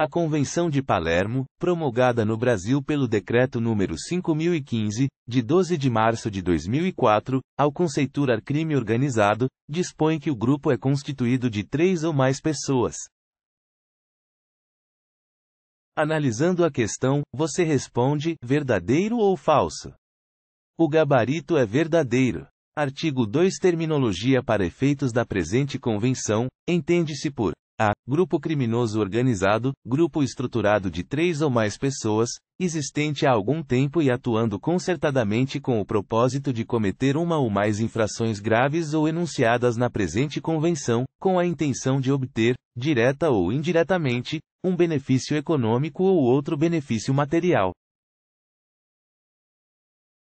A Convenção de Palermo, promulgada no Brasil pelo Decreto número 5015, de 12 de março de 2004, ao conceituar crime organizado, dispõe que o grupo é constituído de três ou mais pessoas. Analisando a questão, você responde: verdadeiro ou falso? O gabarito é verdadeiro. Artigo 2 Terminologia para efeitos da presente convenção, entende-se por a. Grupo criminoso organizado, grupo estruturado de três ou mais pessoas, existente há algum tempo e atuando concertadamente com o propósito de cometer uma ou mais infrações graves ou enunciadas na presente convenção, com a intenção de obter, direta ou indiretamente, um benefício econômico ou outro benefício material.